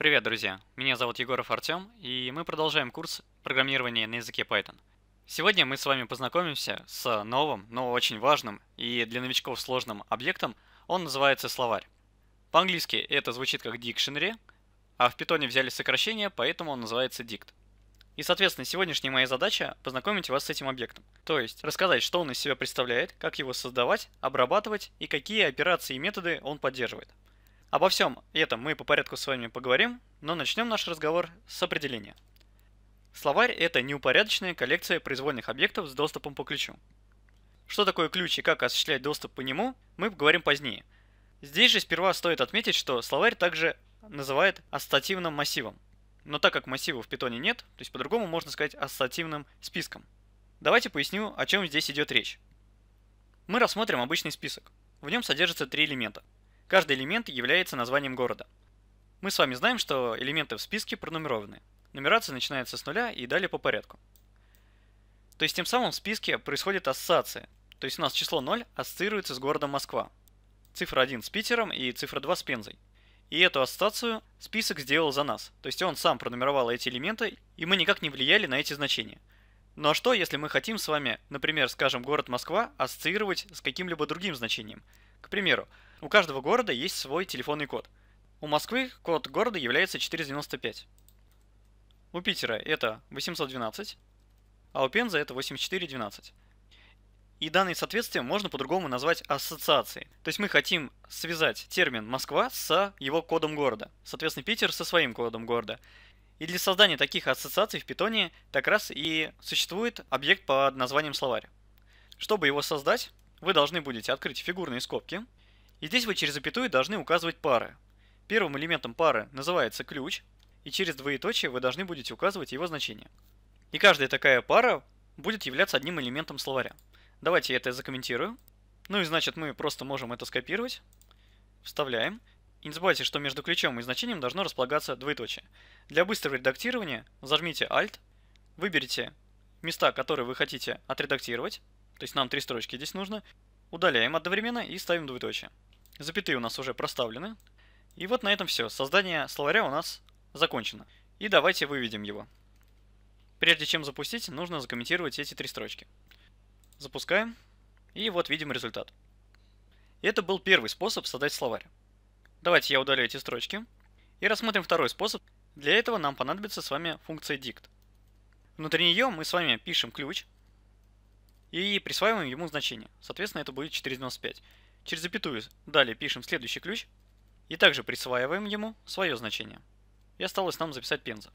Привет, друзья! Меня зовут Егоров Артем, и мы продолжаем курс программирования на языке Python. Сегодня мы с вами познакомимся с новым, но очень важным и для новичков сложным объектом. Он называется словарь. По-английски это звучит как dictionary, а в Python взяли сокращение, поэтому он называется dict. И, соответственно, сегодняшняя моя задача – познакомить вас с этим объектом. То есть, рассказать, что он из себя представляет, как его создавать, обрабатывать и какие операции и методы он поддерживает – Обо всем этом мы по порядку с вами поговорим, но начнем наш разговор с определения. Словарь – это неупорядоченная коллекция произвольных объектов с доступом по ключу. Что такое ключ и как осуществлять доступ по нему, мы поговорим позднее. Здесь же сперва стоит отметить, что словарь также называет ассоциативным массивом. Но так как массива в питоне нет, то есть по-другому можно сказать ассоциативным списком. Давайте поясню, о чем здесь идет речь. Мы рассмотрим обычный список. В нем содержится три элемента – Каждый элемент является названием города. Мы с вами знаем, что элементы в списке пронумерованы. Нумерация начинается с нуля и далее по порядку. То есть тем самым в списке происходит ассоциация. То есть у нас число 0 ассоциируется с городом Москва. Цифра 1 с Питером и цифра 2 с Пензой. И эту ассоциацию список сделал за нас. То есть он сам пронумеровал эти элементы, и мы никак не влияли на эти значения. Ну а что, если мы хотим с вами, например, скажем, город Москва ассоциировать с каким-либо другим значением? К примеру, у каждого города есть свой телефонный код. У Москвы код города является 495. У Питера это 812, а у Пенза это 8412. И данные соответствия можно по-другому назвать ассоциацией. То есть мы хотим связать термин Москва с его кодом города. Соответственно, Питер со своим кодом города. И для создания таких ассоциаций в Питоне так раз и существует объект под названием словарь. Чтобы его создать, вы должны будете открыть фигурные скобки, и здесь вы через запятую должны указывать пары. Первым элементом пары называется ключ, и через двоеточие вы должны будете указывать его значение. И каждая такая пара будет являться одним элементом словаря. Давайте я это закомментирую. Ну и значит мы просто можем это скопировать, вставляем, и не забывайте, что между ключом и значением должно располагаться двоеточие. Для быстрого редактирования зажмите Alt, выберите места, которые вы хотите отредактировать, то есть нам три строчки здесь нужно, удаляем одновременно и ставим двоеточие. Запятые у нас уже проставлены. И вот на этом все. Создание словаря у нас закончено. И давайте выведем его. Прежде чем запустить, нужно закомментировать эти три строчки. Запускаем. И вот видим результат. Это был первый способ создать словарь. Давайте я удалю эти строчки. И рассмотрим второй способ. Для этого нам понадобится с вами функция dict. Внутри нее мы с вами пишем ключ и присваиваем ему значение. Соответственно, это будет 495. Через запятую далее пишем следующий ключ и также присваиваем ему свое значение. И осталось нам записать пенза.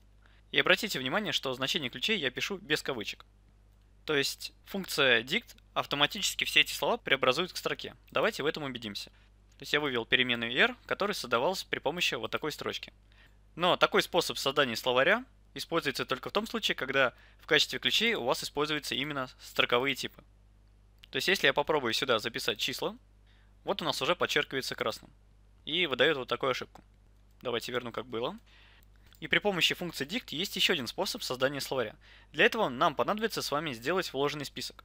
И обратите внимание, что значение ключей я пишу без кавычек. То есть функция dict автоматически все эти слова преобразует к строке. Давайте в этом убедимся. То есть я вывел переменную r, которая создавалась при помощи вот такой строчки. Но такой способ создания словаря используется только в том случае, когда в качестве ключей у вас используются именно строковые типы. То есть если я попробую сюда записать числа, вот у нас уже подчеркивается красным. И выдает вот такую ошибку. Давайте верну как было. И при помощи функции dict есть еще один способ создания словаря. Для этого нам понадобится с вами сделать вложенный список.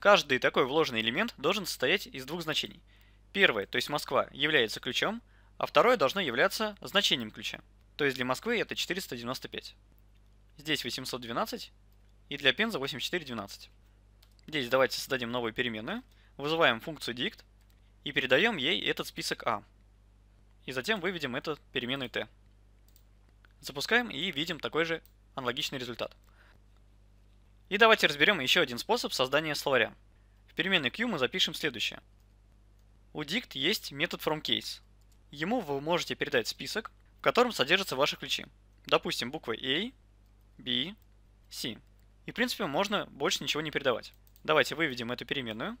Каждый такой вложенный элемент должен состоять из двух значений – Первое, то есть Москва, является ключом, а второе должно являться значением ключа. То есть для Москвы это 495. Здесь 812 и для Пенза 8412. Здесь давайте создадим новую переменную, вызываем функцию dict и передаем ей этот список А. И затем выведем эту переменную t. Запускаем и видим такой же аналогичный результат. И давайте разберем еще один способ создания словаря. В переменной q мы запишем следующее – у dict есть метод fromCase. Ему вы можете передать список, в котором содержатся ваши ключи. Допустим, буквы A, B, C. И в принципе можно больше ничего не передавать. Давайте выведем эту переменную,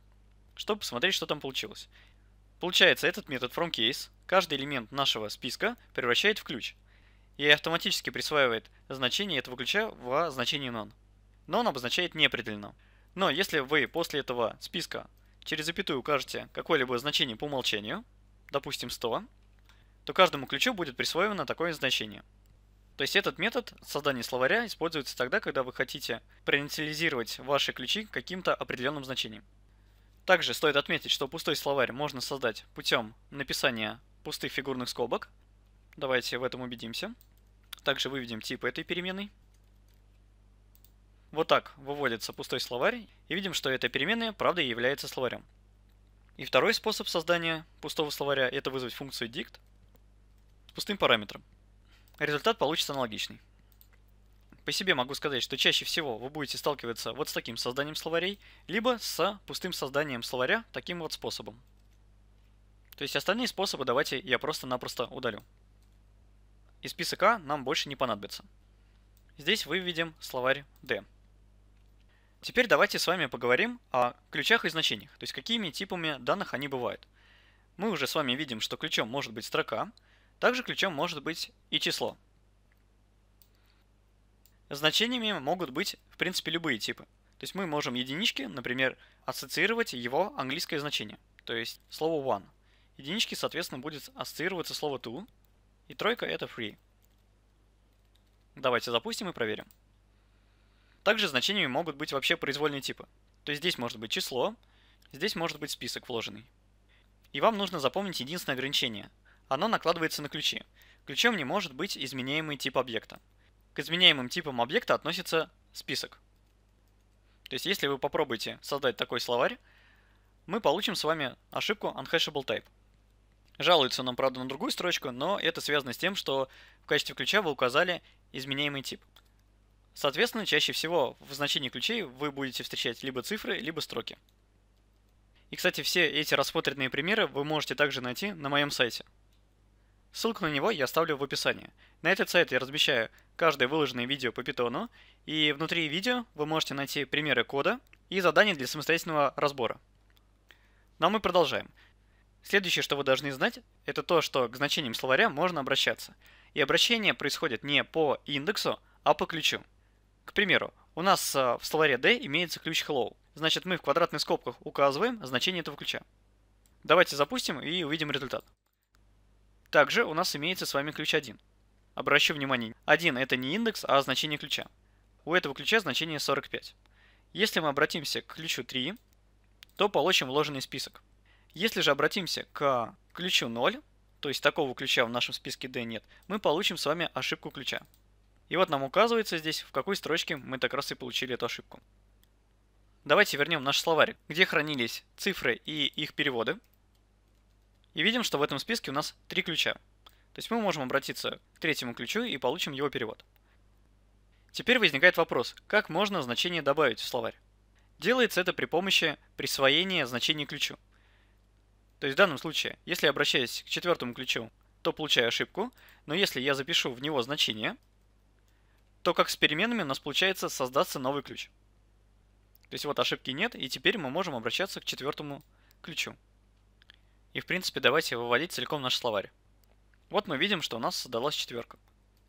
чтобы посмотреть, что там получилось. Получается, этот метод fromCase каждый элемент нашего списка превращает в ключ и автоматически присваивает значение этого ключа в значение none. None обозначает неопределенно. Но если вы после этого списка через запятую укажете какое-либо значение по умолчанию, допустим 100, то каждому ключу будет присвоено такое значение. То есть этот метод создания словаря используется тогда, когда вы хотите проинициализировать ваши ключи каким-то определенным значением. Также стоит отметить, что пустой словарь можно создать путем написания пустых фигурных скобок. Давайте в этом убедимся. Также выведем тип этой переменной. Вот так выводится пустой словарь, и видим, что эта переменная правда и является словарем. И второй способ создания пустого словаря – это вызвать функцию dict с пустым параметром. Результат получится аналогичный. По себе могу сказать, что чаще всего вы будете сталкиваться вот с таким созданием словарей, либо с пустым созданием словаря таким вот способом. То есть остальные способы давайте я просто-напросто удалю. Из списка нам больше не понадобится. Здесь выведем словарь D. Теперь давайте с вами поговорим о ключах и значениях, то есть какими типами данных они бывают. Мы уже с вами видим, что ключом может быть строка, также ключом может быть и число. Значениями могут быть, в принципе, любые типы. То есть мы можем единички, например, ассоциировать его английское значение, то есть слово one. Единички, соответственно, будет ассоциироваться слово two, и тройка это free. Давайте запустим и проверим. Также значениями могут быть вообще произвольные типы. То есть здесь может быть число, здесь может быть список вложенный. И вам нужно запомнить единственное ограничение. Оно накладывается на ключи. Ключом не может быть изменяемый тип объекта. К изменяемым типам объекта относится список. То есть если вы попробуете создать такой словарь, мы получим с вами ошибку unhashable type. Жалуется нам, правда, на другую строчку, но это связано с тем, что в качестве ключа вы указали изменяемый тип. Соответственно, чаще всего в значении ключей вы будете встречать либо цифры, либо строки. И, кстати, все эти рассмотренные примеры вы можете также найти на моем сайте. Ссылку на него я оставлю в описании. На этот сайт я размещаю каждое выложенное видео по питону, и внутри видео вы можете найти примеры кода и задания для самостоятельного разбора. Но ну, а мы продолжаем. Следующее, что вы должны знать, это то, что к значениям словаря можно обращаться. И обращение происходит не по индексу, а по ключу. К примеру, у нас э, в словаре D имеется ключ hello. Значит, мы в квадратных скобках указываем значение этого ключа. Давайте запустим и увидим результат. Также у нас имеется с вами ключ 1. Обращу внимание, 1 это не индекс, а значение ключа. У этого ключа значение 45. Если мы обратимся к ключу 3, то получим вложенный список. Если же обратимся к ключу 0, то есть такого ключа в нашем списке D нет, мы получим с вами ошибку ключа. И вот нам указывается здесь, в какой строчке мы так раз и получили эту ошибку. Давайте вернем наш словарь, где хранились цифры и их переводы. И видим, что в этом списке у нас три ключа. То есть мы можем обратиться к третьему ключу и получим его перевод. Теперь возникает вопрос, как можно значение добавить в словарь? Делается это при помощи присвоения значения ключу. То есть в данном случае, если я обращаюсь к четвертому ключу, то получаю ошибку, но если я запишу в него значение, то как с переменами у нас получается создаться новый ключ. То есть вот ошибки нет, и теперь мы можем обращаться к четвертому ключу. И в принципе давайте выводить целиком наш словарь. Вот мы видим, что у нас создалась четверка.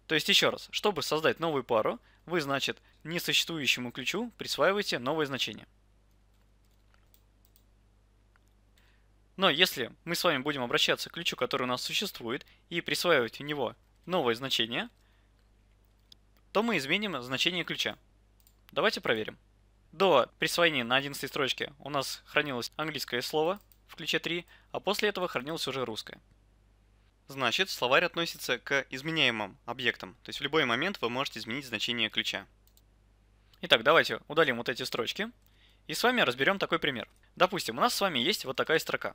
То есть еще раз, чтобы создать новую пару, вы, значит, несуществующему ключу присваиваете новое значение. Но если мы с вами будем обращаться к ключу, который у нас существует, и присваивать в него новое значение – то мы изменим значение ключа. Давайте проверим. До присвоения на 11 строчке у нас хранилось английское слово в ключе 3, а после этого хранилось уже русское. Значит, словарь относится к изменяемым объектам, то есть в любой момент вы можете изменить значение ключа. Итак, давайте удалим вот эти строчки и с вами разберем такой пример. Допустим, у нас с вами есть вот такая строка.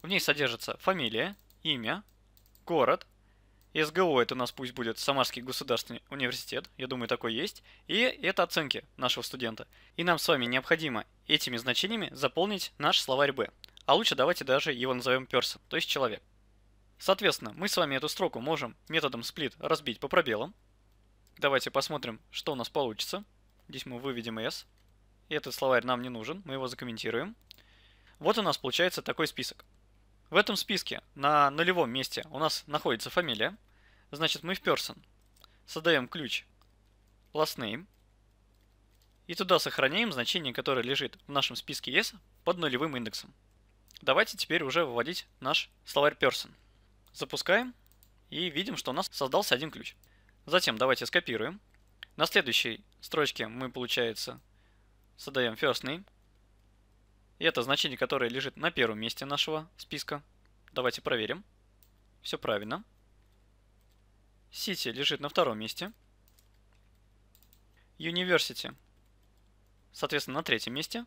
В ней содержится фамилия, имя, город, СГУ, это у нас пусть будет Самарский государственный университет, я думаю, такой есть, и это оценки нашего студента. И нам с вами необходимо этими значениями заполнить наш словарь «Б». А лучше давайте даже его назовем person, то есть человек. Соответственно, мы с вами эту строку можем методом split разбить по пробелам. Давайте посмотрим, что у нас получится. Здесь мы выведем s. Этот словарь нам не нужен, мы его закомментируем. Вот у нас получается такой список. В этом списке на нулевом месте у нас находится фамилия. Значит, мы в person создаем ключ last name и туда сохраняем значение, которое лежит в нашем списке yes под нулевым индексом. Давайте теперь уже выводить наш словарь person. Запускаем и видим, что у нас создался один ключ. Затем давайте скопируем. На следующей строчке мы, получается, создаем first name, и это значение, которое лежит на первом месте нашего списка. Давайте проверим. Все правильно. City лежит на втором месте. University, соответственно, на третьем месте.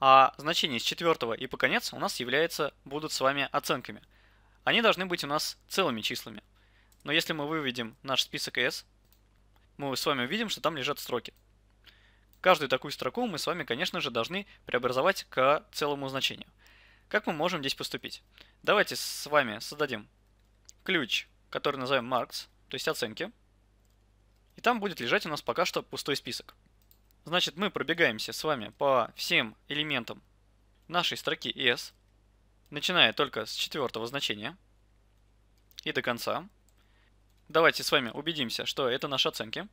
А значения с четвертого и по конец у нас являются, будут с вами оценками. Они должны быть у нас целыми числами. Но если мы выведем наш список S, мы с вами увидим, что там лежат строки. Каждую такую строку мы с вами, конечно же, должны преобразовать к целому значению. Как мы можем здесь поступить? Давайте с вами создадим ключ, который назовем marks, то есть оценки. И там будет лежать у нас пока что пустой список. Значит, мы пробегаемся с вами по всем элементам нашей строки s, начиная только с четвертого значения и до конца. Давайте с вами убедимся, что это наши оценки.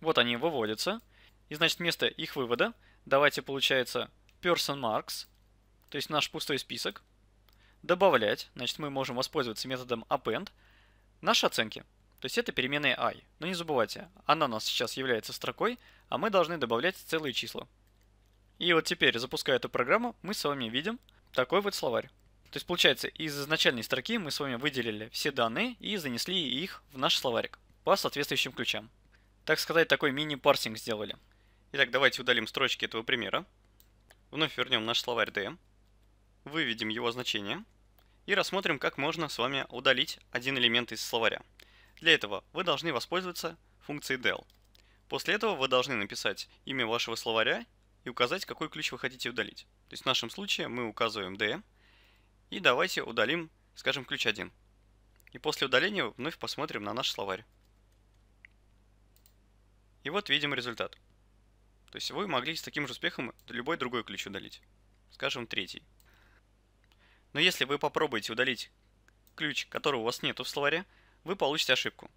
Вот они выводятся. И значит, вместо их вывода давайте, получается, person marks, то есть наш пустой список, добавлять, значит, мы можем воспользоваться методом append, наши оценки. То есть это переменная i. Но не забывайте, она у нас сейчас является строкой, а мы должны добавлять целые числа. И вот теперь, запуская эту программу, мы с вами видим такой вот словарь. То есть получается, из изначальной строки мы с вами выделили все данные и занесли их в наш словарик по соответствующим ключам. Так сказать, такой мини-парсинг сделали. Итак, давайте удалим строчки этого примера. Вновь вернем наш словарь D, выведем его значение и рассмотрим, как можно с вами удалить один элемент из словаря. Для этого вы должны воспользоваться функцией del. После этого вы должны написать имя вашего словаря и указать, какой ключ вы хотите удалить. То есть в нашем случае мы указываем D, и давайте удалим, скажем, ключ 1. И после удаления вновь посмотрим на наш словарь. И вот видим результат. То есть вы могли с таким же успехом любой другой ключ удалить. Скажем, третий. Но если вы попробуете удалить ключ, которого у вас нет в словаре, вы получите ошибку.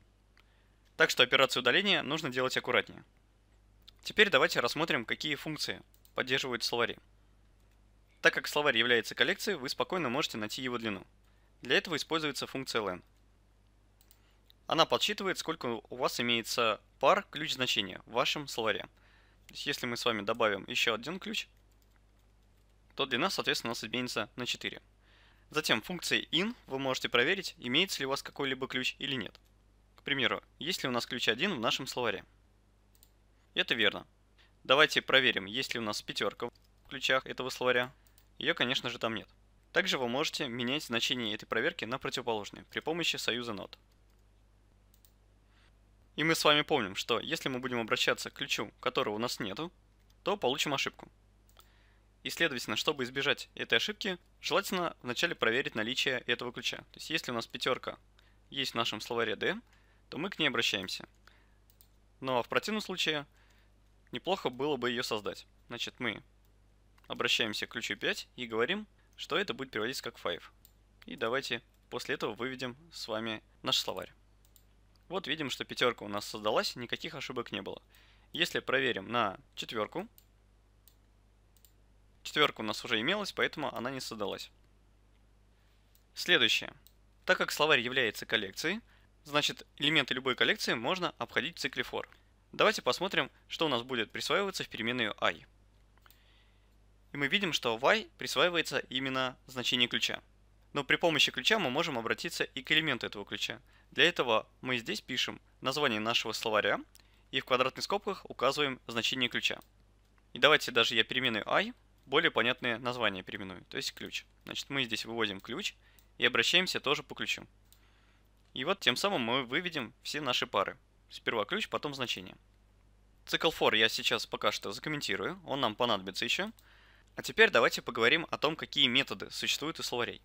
Так что операцию удаления нужно делать аккуратнее. Теперь давайте рассмотрим, какие функции поддерживают словари. Так как словарь является коллекцией, вы спокойно можете найти его длину. Для этого используется функция len. Она подсчитывает, сколько у вас имеется пар ключ значения в вашем словаре – если мы с вами добавим еще один ключ, то длина, соответственно, у нас изменится на 4. Затем функцией in вы можете проверить, имеется ли у вас какой-либо ключ или нет. К примеру, есть ли у нас ключ 1 в нашем словаре? Это верно. Давайте проверим, есть ли у нас пятерка в ключах этого словаря. Ее, конечно же, там нет. Также вы можете менять значение этой проверки на противоположные при помощи союза not. И мы с вами помним, что если мы будем обращаться к ключу, которого у нас нету, то получим ошибку. И, следовательно, чтобы избежать этой ошибки, желательно вначале проверить наличие этого ключа. То есть, если у нас пятерка есть в нашем словаре D, то мы к ней обращаемся. Но ну, а в противном случае неплохо было бы ее создать. Значит, мы обращаемся к ключу 5 и говорим, что это будет переводиться как 5. И давайте после этого выведем с вами наш словарь. Вот видим, что пятерка у нас создалась, никаких ошибок не было. Если проверим на четверку, четверка у нас уже имелась, поэтому она не создалась. Следующее. Так как словарь является коллекцией, значит элементы любой коллекции можно обходить в цикле for. Давайте посмотрим, что у нас будет присваиваться в переменную i. И мы видим, что y присваивается именно значение ключа. Но при помощи ключа мы можем обратиться и к элементу этого ключа. Для этого мы здесь пишем название нашего словаря и в квадратных скобках указываем значение ключа. И давайте даже я переменную i, более понятное название переименую, то есть ключ. Значит, мы здесь выводим ключ и обращаемся тоже по ключу. И вот тем самым мы выведем все наши пары. Сперва ключ, потом значение. Цикл for я сейчас пока что закомментирую, он нам понадобится еще. А теперь давайте поговорим о том, какие методы существуют у словарей.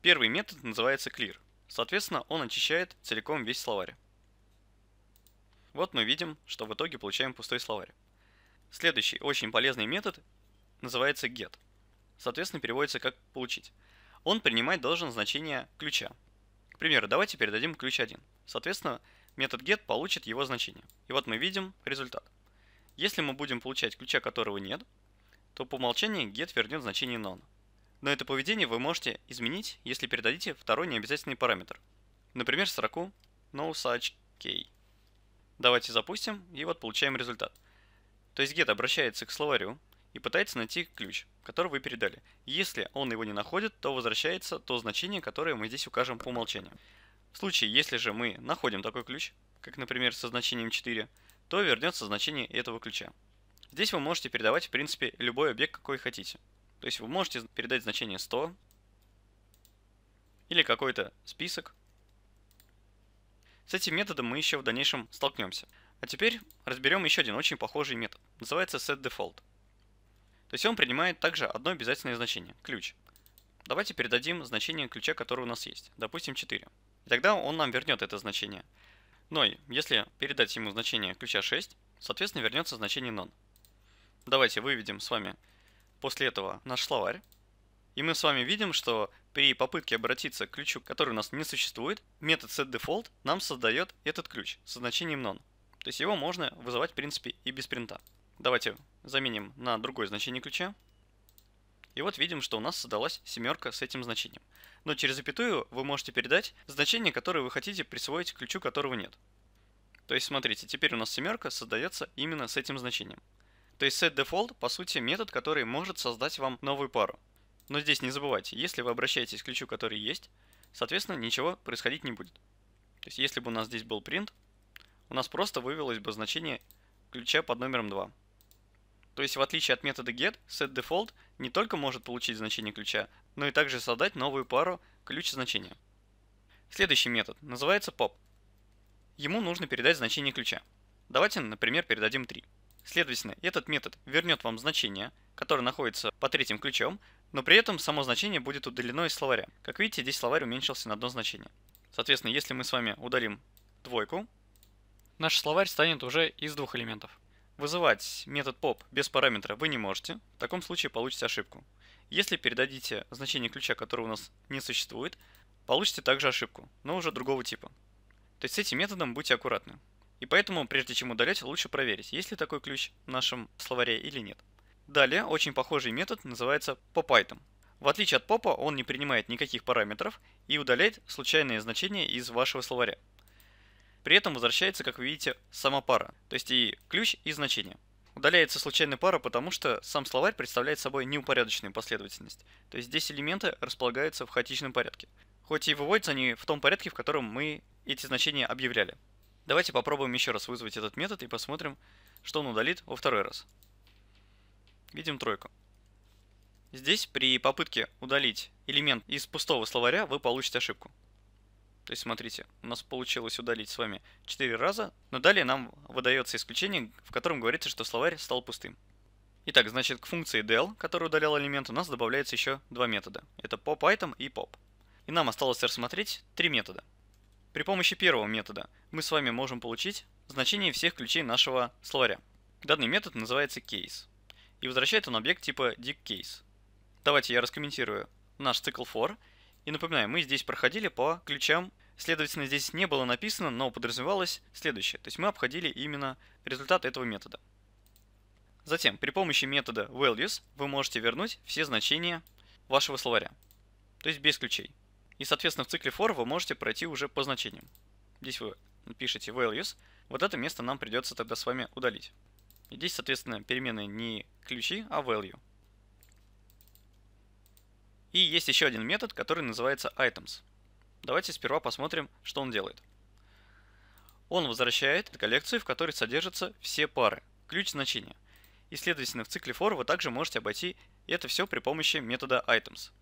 Первый метод называется clear. Соответственно, он очищает целиком весь словарь. Вот мы видим, что в итоге получаем пустой словарь. Следующий очень полезный метод называется get. Соответственно, переводится как «получить». Он принимать должен значение ключа. К примеру, давайте передадим ключ 1. Соответственно, метод get получит его значение. И вот мы видим результат. Если мы будем получать ключа, которого нет, то по умолчанию get вернет значение none. Но это поведение вы можете изменить, если передадите второй необязательный параметр. Например, строку no such key. Давайте запустим, и вот получаем результат. То есть get обращается к словарю и пытается найти ключ, который вы передали. Если он его не находит, то возвращается то значение, которое мы здесь укажем по умолчанию. В случае, если же мы находим такой ключ, как, например, со значением 4, то вернется значение этого ключа. Здесь вы можете передавать, в принципе, любой объект, какой хотите. То есть вы можете передать значение 100 или какой-то список. С этим методом мы еще в дальнейшем столкнемся. А теперь разберем еще один очень похожий метод. Называется setDefault. То есть он принимает также одно обязательное значение – ключ. Давайте передадим значение ключа, который у нас есть, допустим 4. И тогда он нам вернет это значение. Но если передать ему значение ключа 6, соответственно вернется значение none. Давайте выведем с вами После этого наш словарь. И мы с вами видим, что при попытке обратиться к ключу, который у нас не существует, метод setDefault нам создает этот ключ со значением none. То есть его можно вызывать, в принципе, и без принта. Давайте заменим на другое значение ключа. И вот видим, что у нас создалась семерка с этим значением. Но через запятую вы можете передать значение, которое вы хотите присвоить ключу, которого нет. То есть, смотрите, теперь у нас семерка создается именно с этим значением. То есть setDefault по сути метод, который может создать вам новую пару. Но здесь не забывайте, если вы обращаетесь к ключу, который есть, соответственно ничего происходить не будет. То есть если бы у нас здесь был print, у нас просто вывелось бы значение ключа под номером 2. То есть в отличие от метода get, setDefault не только может получить значение ключа, но и также создать новую пару ключ-значения. Следующий метод называется pop. Ему нужно передать значение ключа. Давайте, например, передадим 3. Следовательно, этот метод вернет вам значение, которое находится по третьим ключом, но при этом само значение будет удалено из словаря. Как видите, здесь словарь уменьшился на одно значение. Соответственно, если мы с вами удалим двойку, наш словарь станет уже из двух элементов. Вызывать метод pop без параметра вы не можете, в таком случае получите ошибку. Если передадите значение ключа, которого у нас не существует, получите также ошибку, но уже другого типа. То есть с этим методом будьте аккуратны. И поэтому, прежде чем удалять, лучше проверить, есть ли такой ключ в нашем словаре или нет. Далее, очень похожий метод называется PopItem. В отличие от попа, он не принимает никаких параметров и удаляет случайные значения из вашего словаря. При этом возвращается, как вы видите, сама пара, то есть и ключ, и значение. Удаляется случайная пара, потому что сам словарь представляет собой неупорядоченную последовательность, то есть здесь элементы располагаются в хаотичном порядке, хоть и выводятся они в том порядке, в котором мы эти значения объявляли. Давайте попробуем еще раз вызвать этот метод и посмотрим, что он удалит во второй раз. Видим тройку. Здесь при попытке удалить элемент из пустого словаря вы получите ошибку. То есть смотрите, у нас получилось удалить с вами 4 раза, но далее нам выдается исключение, в котором говорится, что словарь стал пустым. Итак, значит к функции del, которая удаляла элемент, у нас добавляется еще два метода. Это pop item и pop. И нам осталось рассмотреть три метода. При помощи первого метода мы с вами можем получить значение всех ключей нашего словаря. Данный метод называется case. И возвращает он объект типа digCase. Давайте я раскомментирую наш цикл for. И напоминаю, мы здесь проходили по ключам, следовательно, здесь не было написано, но подразумевалось следующее. То есть мы обходили именно результат этого метода. Затем, при помощи метода values вы можете вернуть все значения вашего словаря, то есть без ключей. И, соответственно, в цикле for вы можете пройти уже по значениям. Здесь вы пишете values. Вот это место нам придется тогда с вами удалить. И здесь, соответственно, перемены не ключи, а value. И есть еще один метод, который называется items. Давайте сперва посмотрим, что он делает. Он возвращает коллекцию, в которой содержатся все пары, ключ значения. И, следовательно, в цикле for вы также можете обойти это все при помощи метода items.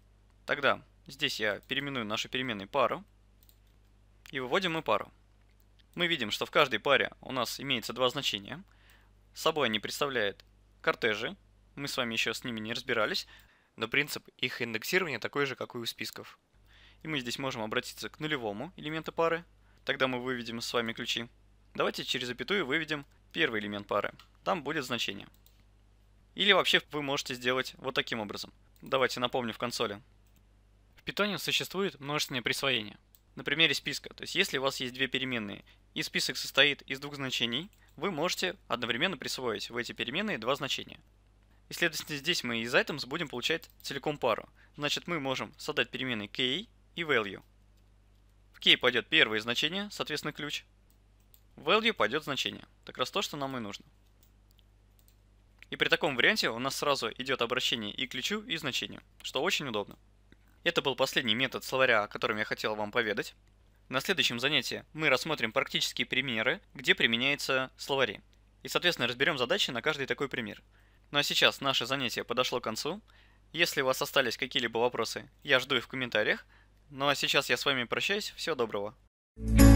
Тогда Здесь я переименую наши переменные пару. И выводим мы пару. Мы видим, что в каждой паре у нас имеется два значения. С собой они представляют кортежи. Мы с вами еще с ними не разбирались. Но принцип их индексирования такой же, как и у списков. И мы здесь можем обратиться к нулевому элементу пары. Тогда мы выведем с вами ключи. Давайте через запятую выведем первый элемент пары. Там будет значение. Или вообще вы можете сделать вот таким образом. Давайте напомню в консоли питоне существует множественное присвоение. На примере списка, то есть если у вас есть две переменные и список состоит из двух значений, вы можете одновременно присвоить в эти переменные два значения. И следовательно здесь мы из items будем получать целиком пару. Значит мы можем создать переменные key и value. В key пойдет первое значение, соответственно ключ. В value пойдет значение. Так раз то, что нам и нужно. И при таком варианте у нас сразу идет обращение и к ключу, и значению, что очень удобно. Это был последний метод словаря, о котором я хотел вам поведать. На следующем занятии мы рассмотрим практические примеры, где применяются словари. И, соответственно, разберем задачи на каждый такой пример. Ну а сейчас наше занятие подошло к концу. Если у вас остались какие-либо вопросы, я жду их в комментариях. Ну а сейчас я с вами прощаюсь. Всего доброго. thank you